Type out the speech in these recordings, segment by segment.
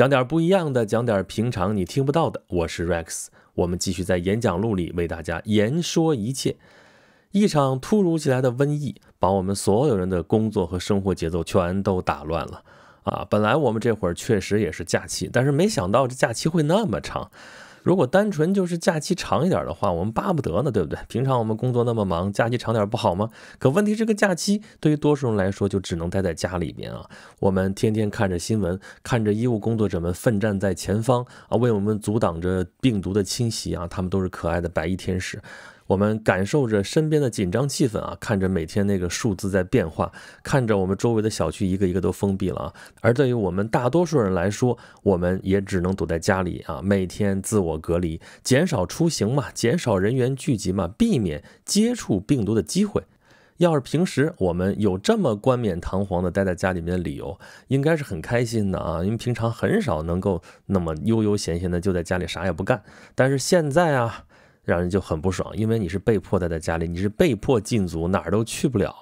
讲点不一样的，讲点平常你听不到的。我是 Rex，我们继续在演讲录里为大家言说一切。一场突如其来的瘟疫，把我们所有人的工作和生活节奏全都打乱了啊！本来我们这会儿确实也是假期，但是没想到这假期会那么长。如果单纯就是假期长一点的话，我们巴不得呢，对不对？平常我们工作那么忙，假期长点不好吗？可问题是个假期，对于多数人来说，就只能待在家里面啊。我们天天看着新闻，看着医务工作者们奋战在前方啊，为我们阻挡着病毒的侵袭啊，他们都是可爱的白衣天使。我们感受着身边的紧张气氛啊，看着每天那个数字在变化，看着我们周围的小区一个一个都封闭了啊。而对于我们大多数人来说，我们也只能躲在家里啊，每天自我隔离，减少出行嘛，减少人员聚集嘛，避免接触病毒的机会。要是平时我们有这么冠冕堂皇的待在家里面的理由，应该是很开心的啊，因为平常很少能够那么悠悠闲闲的就在家里啥也不干。但是现在啊。让人就很不爽，因为你是被迫待在家里，你是被迫禁足，哪儿都去不了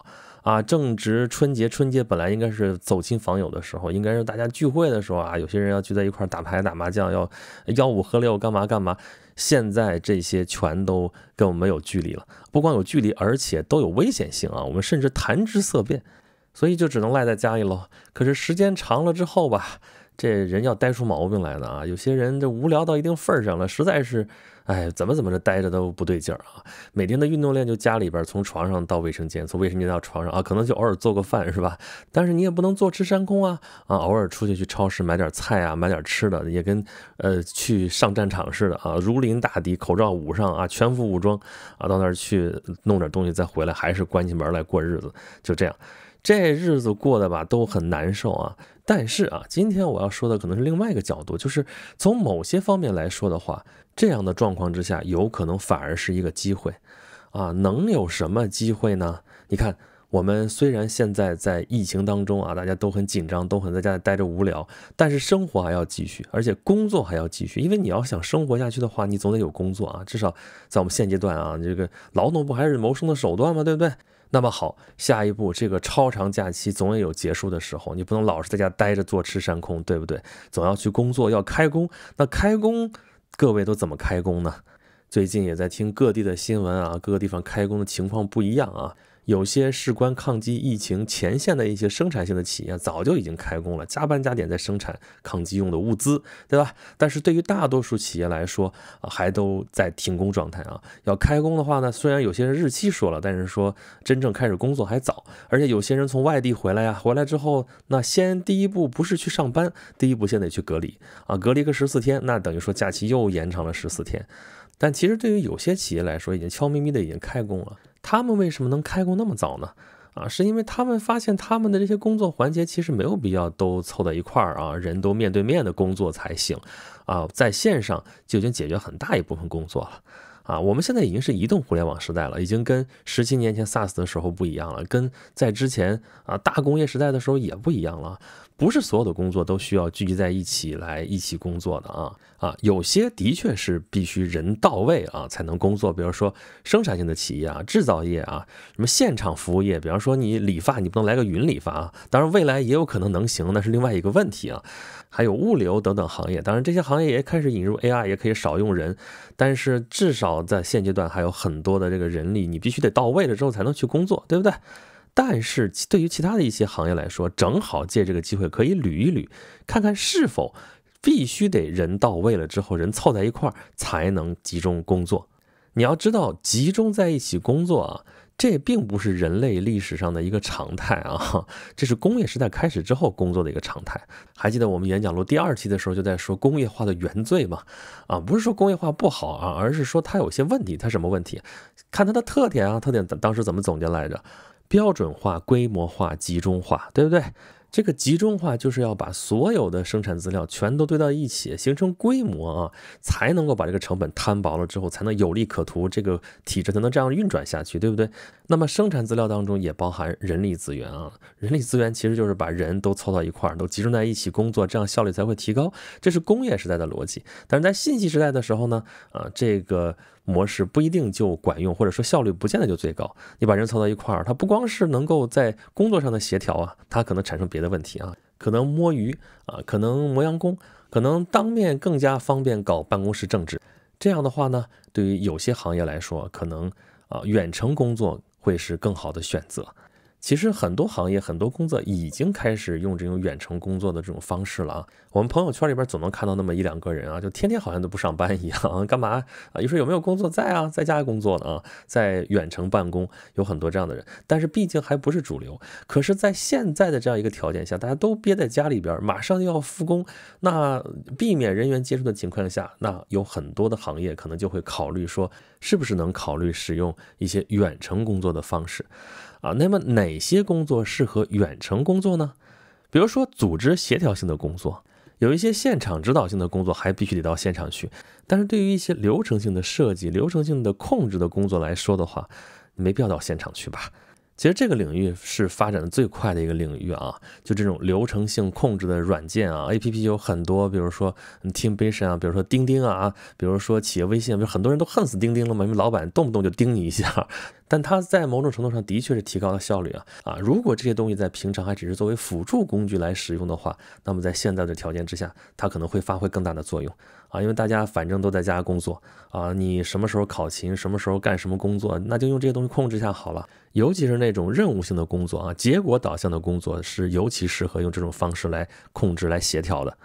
啊！正值春节，春节本来应该是走亲访友的时候，应该是大家聚会的时候啊！有些人要聚在一块打牌、打麻将，要吆五喝六，干嘛干嘛？现在这些全都跟我们有距离了，不光有距离，而且都有危险性啊！我们甚至谈之色变，所以就只能赖在家里喽。可是时间长了之后吧。这人要呆出毛病来的啊！有些人这无聊到一定份儿上了，实在是，哎，怎么怎么着呆着都不对劲儿啊！每天的运动量就家里边从床上到卫生间，从卫生间到床上啊，可能就偶尔做个饭是吧？但是你也不能坐吃山空啊！啊，偶尔出去去超市买点菜啊，买点吃的，也跟呃去上战场似的啊，如临大敌，口罩捂上啊，全副武装啊，到那儿去弄点东西再回来，还是关起门来过日子，就这样。这日子过得吧都很难受啊，但是啊，今天我要说的可能是另外一个角度，就是从某些方面来说的话，这样的状况之下，有可能反而是一个机会啊。能有什么机会呢？你看，我们虽然现在在疫情当中啊，大家都很紧张，都很在家里待着无聊，但是生活还要继续，而且工作还要继续，因为你要想生活下去的话，你总得有工作啊，至少在我们现阶段啊，这个劳动不还是谋生的手段吗？对不对？那么好，下一步这个超长假期总也有结束的时候，你不能老是在家待着坐吃山空，对不对？总要去工作，要开工。那开工，各位都怎么开工呢？最近也在听各地的新闻啊，各个地方开工的情况不一样啊。有些事关抗击疫情前线的一些生产性的企业早就已经开工了，加班加点在生产抗击用的物资，对吧？但是对于大多数企业来说，还都在停工状态啊。要开工的话呢，虽然有些人日期说了，但是说真正开始工作还早。而且有些人从外地回来呀，回来之后那先第一步不是去上班，第一步先得去隔离啊，隔离个十四天，那等于说假期又延长了十四天。但其实对于有些企业来说，已经悄咪咪的已经开工了。他们为什么能开工那么早呢？啊，是因为他们发现他们的这些工作环节其实没有必要都凑在一块儿啊，人都面对面的工作才行啊，在线上就已经解决很大一部分工作了啊。我们现在已经是移动互联网时代了，已经跟十七年前 SaaS 的时候不一样了，跟在之前啊大工业时代的时候也不一样了。不是所有的工作都需要聚集在一起来一起工作的啊啊，有些的确是必须人到位啊才能工作，比如说生产性的企业啊、制造业啊、什么现场服务业，比方说你理发，你不能来个云理发啊。当然，未来也有可能能行，那是另外一个问题啊。还有物流等等行业，当然这些行业也开始引入 AI，也可以少用人，但是至少在现阶段还有很多的这个人力，你必须得到位了之后才能去工作，对不对？但是对于其他的一些行业来说，正好借这个机会可以捋一捋，看看是否必须得人到位了之后，人凑在一块儿才能集中工作。你要知道，集中在一起工作啊，这并不是人类历史上的一个常态啊，这是工业时代开始之后工作的一个常态。还记得我们演讲录第二期的时候就在说工业化的原罪吗？啊，不是说工业化不好啊，而是说它有些问题。它什么问题？看它的特点啊，特点当时怎么总结来着？标准化、规模化、集中化，对不对？这个集中化就是要把所有的生产资料全都堆到一起，形成规模啊，才能够把这个成本摊薄了之后，才能有利可图，这个体制才能这样运转下去，对不对？那么生产资料当中也包含人力资源啊，人力资源其实就是把人都凑到一块儿，都集中在一起工作，这样效率才会提高，这是工业时代的逻辑。但是在信息时代的时候呢，啊，这个。模式不一定就管用，或者说效率不见得就最高。你把人凑到一块儿，它不光是能够在工作上的协调啊，它可能产生别的问题啊，可能摸鱼啊，可能磨洋工，可能当面更加方便搞办公室政治。这样的话呢，对于有些行业来说，可能啊，远程工作会是更好的选择。其实很多行业、很多工作已经开始用这种远程工作的这种方式了啊。我们朋友圈里边总能看到那么一两个人啊，就天天好像都不上班一样，干嘛啊？你说有没有工作在啊？在家工作呢啊，在远程办公，有很多这样的人。但是毕竟还不是主流。可是，在现在的这样一个条件下，大家都憋在家里边，马上要复工，那避免人员接触的情况下，那有很多的行业可能就会考虑说。是不是能考虑使用一些远程工作的方式啊？那么哪些工作适合远程工作呢？比如说组织协调性的工作，有一些现场指导性的工作还必须得到现场去。但是对于一些流程性的设计、流程性的控制的工作来说的话，没必要到现场去吧。其实这个领域是发展的最快的一个领域啊，就这种流程性控制的软件啊，A P P 有很多，比如说 Team b i s i o n 啊，比如说钉钉啊，比如说企业微信，不是很多人都恨死钉钉了嘛，因为老板动不动就盯你一下，但它在某种程度上的确是提高了效率啊啊！如果这些东西在平常还只是作为辅助工具来使用的话，那么在现在的条件之下，它可能会发挥更大的作用。啊，因为大家反正都在家工作啊，你什么时候考勤，什么时候干什么工作，那就用这些东西控制一下好了。尤其是那种任务性的工作啊，结果导向的工作是尤其适合用这种方式来控制、来协调的。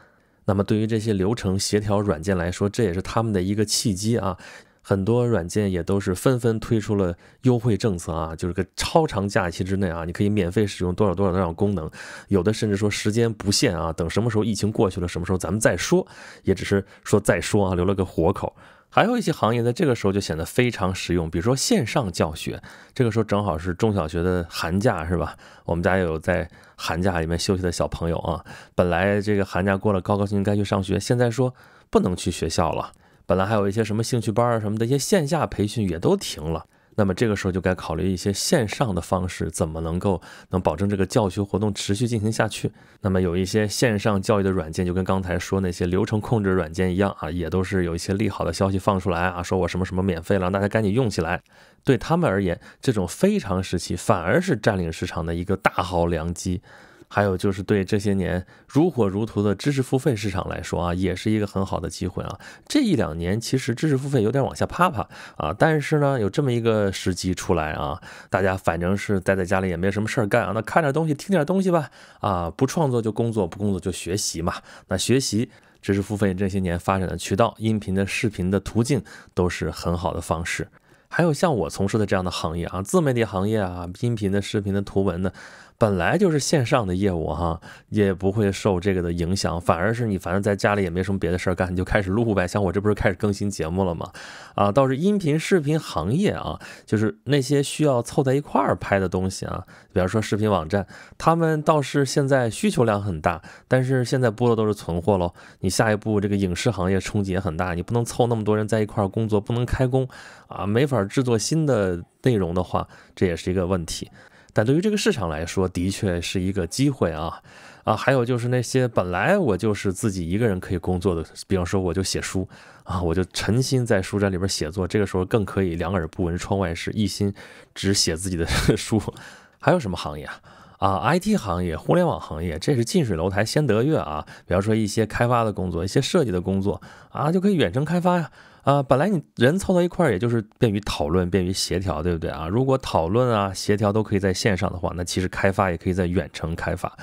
那么对于这些流程协调软件来说，这也是他们的一个契机啊。很多软件也都是纷纷推出了优惠政策啊，就是个超长假期之内啊，你可以免费使用多少多少多少功能，有的甚至说时间不限啊。等什么时候疫情过去了，什么时候咱们再说，也只是说再说啊，留了个活口。还有一些行业在这个时候就显得非常实用，比如说线上教学，这个时候正好是中小学的寒假，是吧？我们家也有在寒假里面休息的小朋友啊，本来这个寒假过了，高高兴兴该去上学，现在说不能去学校了。本来还有一些什么兴趣班啊、什么的一些线下培训也都停了，那么这个时候就该考虑一些线上的方式，怎么能够能保证这个教学活动持续进行下去？那么有一些线上教育的软件，就跟刚才说那些流程控制软件一样啊，也都是有一些利好的消息放出来啊，说我什么什么免费了，大家赶紧用起来。对他们而言，这种非常时期反而是占领市场的一个大好良机。还有就是对这些年如火如荼的知识付费市场来说啊，也是一个很好的机会啊。这一两年其实知识付费有点往下趴趴啊，但是呢有这么一个时机出来啊，大家反正是待在家里也没什么事儿干啊，那看点东西听点东西吧啊，不创作就工作，不工作就学习嘛。那学习知识付费这些年发展的渠道，音频的、视频的途径都是很好的方式。还有像我从事的这样的行业啊，自媒体行业啊，音频的、视频的、图文的。本来就是线上的业务哈，也不会受这个的影响，反而是你反正在家里也没什么别的事儿干，你就开始录呗。像我这不是开始更新节目了吗？啊，倒是音频视频行业啊，就是那些需要凑在一块儿拍的东西啊，比方说视频网站，他们倒是现在需求量很大，但是现在播的都是存货喽。你下一步这个影视行业冲击也很大，你不能凑那么多人在一块儿工作，不能开工啊，没法制作新的内容的话，这也是一个问题。但对于这个市场来说，的确是一个机会啊啊！还有就是那些本来我就是自己一个人可以工作的，比方说我就写书啊，我就沉心在书斋里边写作，这个时候更可以两耳不闻窗外事，一心只写自己的 书。还有什么行业啊？啊，IT 行业、互联网行业，这是近水楼台先得月啊。比方说一些开发的工作、一些设计的工作啊，就可以远程开发呀。啊，本来你人凑到一块儿，也就是便于讨论、便于协调，对不对啊？如果讨论啊、协调都可以在线上的话，那其实开发也可以在远程开发。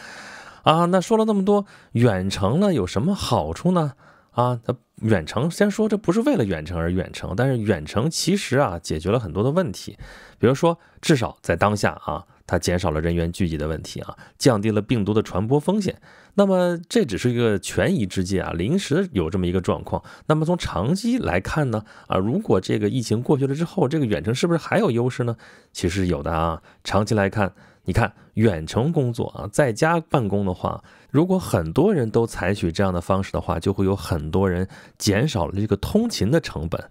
啊，那说了那么多，远程呢有什么好处呢？啊，它远程先说，这不是为了远程而远程，但是远程其实啊，解决了很多的问题。比如说，至少在当下啊。它减少了人员聚集的问题啊，降低了病毒的传播风险。那么这只是一个权宜之计啊，临时有这么一个状况。那么从长期来看呢？啊，如果这个疫情过去了之后，这个远程是不是还有优势呢？其实有的啊。长期来看，你看远程工作啊，在家办公的话，如果很多人都采取这样的方式的话，就会有很多人减少了这个通勤的成本，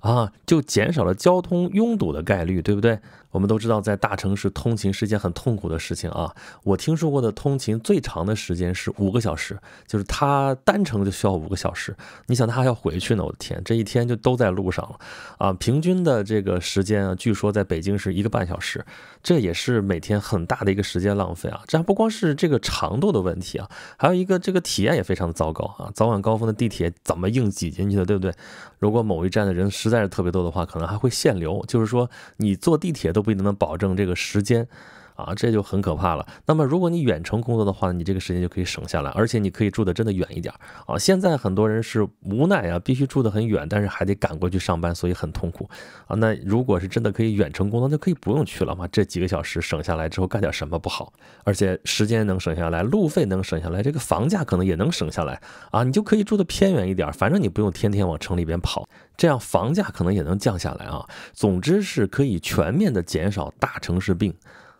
啊，就减少了交通拥堵的概率，对不对？我们都知道，在大城市通勤是一件很痛苦的事情啊。我听说过的通勤最长的时间是五个小时，就是他单程就需要五个小时。你想，他还要回去呢，我的天，这一天就都在路上了啊！平均的这个时间啊，据说在北京是一个半小时，这也是每天很大的一个时间浪费啊。这还不光是这个长度的问题啊，还有一个这个体验也非常的糟糕啊。早晚高峰的地铁怎么硬挤进去的，对不对？如果某一站的人实在是特别多的话，可能还会限流，就是说你坐地铁。都不一定能保证这个时间。啊，这就很可怕了。那么，如果你远程工作的话，你这个时间就可以省下来，而且你可以住的真的远一点啊。现在很多人是无奈啊，必须住得很远，但是还得赶过去上班，所以很痛苦啊。那如果是真的可以远程工作，就可以不用去了嘛？这几个小时省下来之后，干点什么不好？而且时间能省下来，路费能省下来，这个房价可能也能省下来啊。你就可以住的偏远一点，反正你不用天天往城里边跑，这样房价可能也能降下来啊。总之是可以全面的减少大城市病。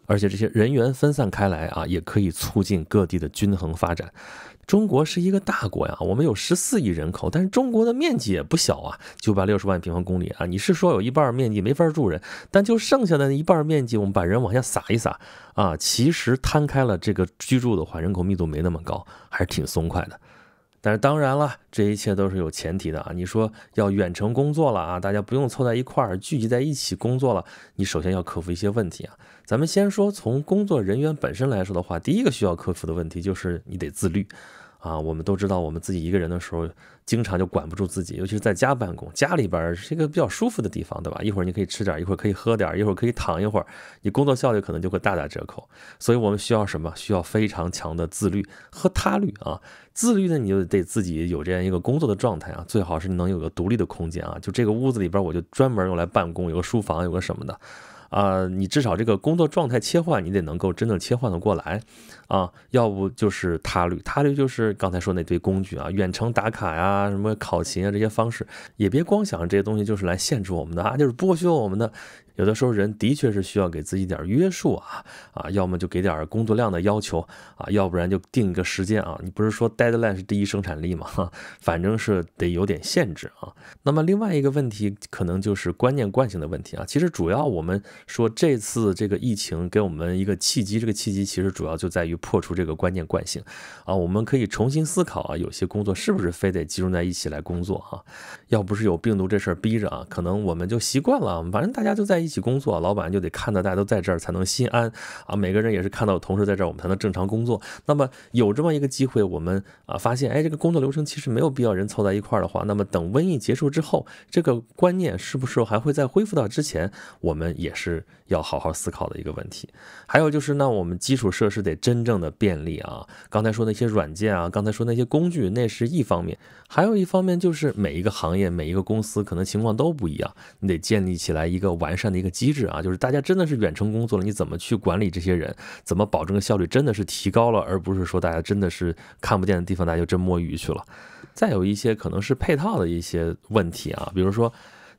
而且这些人员分散开来啊，也可以促进各地的均衡发展。中国是一个大国呀，我们有十四亿人口，但是中国的面积也不小啊，九百六十万平方公里啊。你是说有一半面积没法住人，但就剩下的一半面积，我们把人往下撒一撒啊，其实摊开了这个居住的话，人口密度没那么高，还是挺松快的。但是当然了，这一切都是有前提的啊！你说要远程工作了啊，大家不用凑在一块儿，聚集在一起工作了，你首先要克服一些问题啊。咱们先说从工作人员本身来说的话，第一个需要克服的问题就是你得自律。啊，我们都知道，我们自己一个人的时候，经常就管不住自己，尤其是在家办公，家里边是一个比较舒服的地方，对吧？一会儿你可以吃点，一会儿可以喝点，一会儿可以躺一会儿，你工作效率可能就会大打折扣。所以我们需要什么？需要非常强的自律和他律啊！自律呢，你就得自己有这样一个工作的状态啊，最好是能有个独立的空间啊，就这个屋子里边，我就专门用来办公，有个书房，有个什么的啊，你至少这个工作状态切换，你得能够真正切换得过来。啊，要不就是他律，他律就是刚才说那堆工具啊，远程打卡呀，什么考勤啊，这些方式也别光想着这些东西就是来限制我们的啊，就是剥削我们的。有的时候人的确是需要给自己点约束啊，啊，要么就给点工作量的要求啊，要不然就定一个时间啊。你不是说 deadline 是第一生产力哈，反正是得有点限制啊。那么另外一个问题可能就是观念惯性的问题啊。其实主要我们说这次这个疫情给我们一个契机，这个契机其实主要就在于。破除这个观念惯性啊，我们可以重新思考啊，有些工作是不是非得集中在一起来工作哈？要不是有病毒这事儿逼着啊，可能我们就习惯了，反正大家就在一起工作，老板就得看到大家都在这儿才能心安啊。每个人也是看到同事在这儿，我们才能正常工作。那么有这么一个机会，我们啊发现，哎，这个工作流程其实没有必要人凑在一块儿的话，那么等瘟疫结束之后，这个观念是不是还会再恢复到之前？我们也是要好好思考的一个问题。还有就是，那我们基础设施得真。正的便利啊，刚才说那些软件啊，刚才说那些工具，那是一方面，还有一方面就是每一个行业、每一个公司可能情况都不一样，你得建立起来一个完善的一个机制啊，就是大家真的是远程工作了，你怎么去管理这些人，怎么保证效率真的是提高了，而不是说大家真的是看不见的地方大家就真摸鱼去了，再有一些可能是配套的一些问题啊，比如说。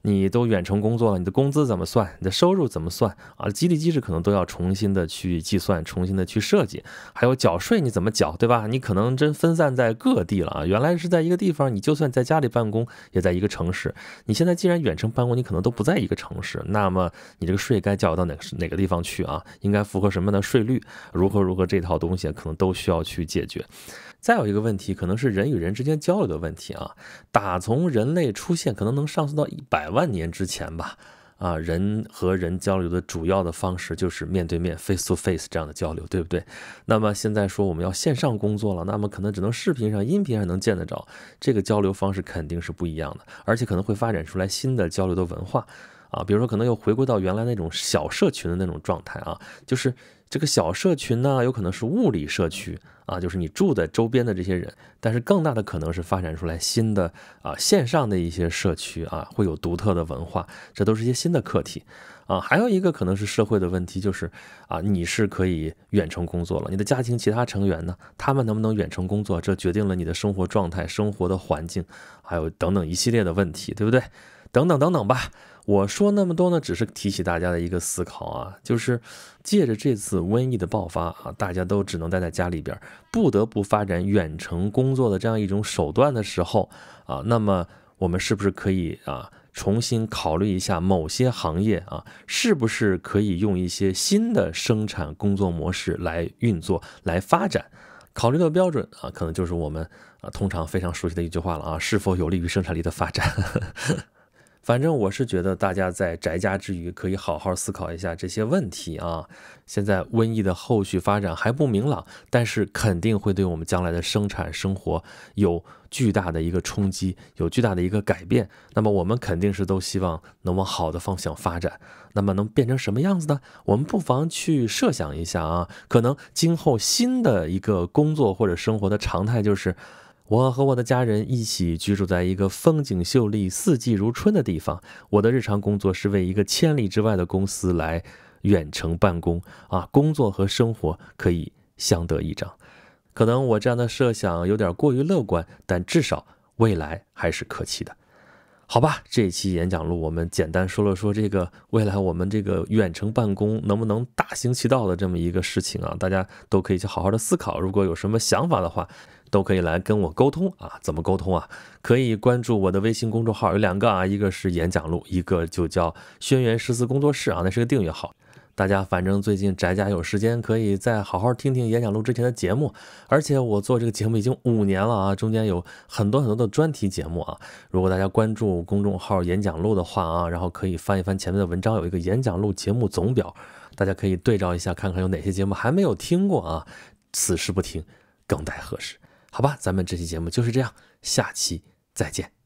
你都远程工作了，你的工资怎么算？你的收入怎么算啊？激励机制可能都要重新的去计算，重新的去设计。还有缴税你怎么缴，对吧？你可能真分散在各地了啊。原来是在一个地方，你就算在家里办公也在一个城市。你现在既然远程办公，你可能都不在一个城市，那么你这个税该缴到哪个哪个地方去啊？应该符合什么样的税率？如何如何这套东西可能都需要去解决。再有一个问题，可能是人与人之间交流的问题啊。打从人类出现，可能能上溯到一百。百万年之前吧，啊，人和人交流的主要的方式就是面对面 （face to face） 这样的交流，对不对？那么现在说我们要线上工作了，那么可能只能视频上、音频上能见得着，这个交流方式肯定是不一样的，而且可能会发展出来新的交流的文化。啊，比如说，可能又回归到原来那种小社群的那种状态啊，就是这个小社群呢，有可能是物理社区啊，就是你住在周边的这些人，但是更大的可能是发展出来新的啊线上的一些社区啊，会有独特的文化，这都是一些新的课题啊。还有一个可能是社会的问题，就是啊，你是可以远程工作了，你的家庭其他成员呢，他们能不能远程工作，这决定了你的生活状态、生活的环境，还有等等一系列的问题，对不对？等等等等吧。我说那么多呢，只是提起大家的一个思考啊，就是借着这次瘟疫的爆发啊，大家都只能待在家里边，不得不发展远程工作的这样一种手段的时候啊，那么我们是不是可以啊，重新考虑一下某些行业啊，是不是可以用一些新的生产工作模式来运作、来发展？考虑的标准啊，可能就是我们啊通常非常熟悉的一句话了啊，是否有利于生产力的发展。反正我是觉得，大家在宅家之余，可以好好思考一下这些问题啊。现在瘟疫的后续发展还不明朗，但是肯定会对我们将来的生产生活有巨大的一个冲击，有巨大的一个改变。那么我们肯定是都希望能往好的方向发展。那么能变成什么样子呢？我们不妨去设想一下啊。可能今后新的一个工作或者生活的常态就是。我和我的家人一起居住在一个风景秀丽、四季如春的地方。我的日常工作是为一个千里之外的公司来远程办公啊，工作和生活可以相得益彰。可能我这样的设想有点过于乐观，但至少未来还是可期的，好吧？这一期演讲录我们简单说了说这个未来我们这个远程办公能不能大行其道的这么一个事情啊，大家都可以去好好的思考。如果有什么想法的话。都可以来跟我沟通啊，怎么沟通啊？可以关注我的微信公众号，有两个啊，一个是演讲录，一个就叫轩辕诗词工作室啊，那是个订阅号。大家反正最近宅家有时间，可以再好好听听演讲录之前的节目。而且我做这个节目已经五年了啊，中间有很多很多的专题节目啊。如果大家关注公众号演讲录的话啊，然后可以翻一翻前面的文章，有一个演讲录节目总表，大家可以对照一下，看看有哪些节目还没有听过啊。此时不听，更待何时？好吧，咱们这期节目就是这样，下期再见。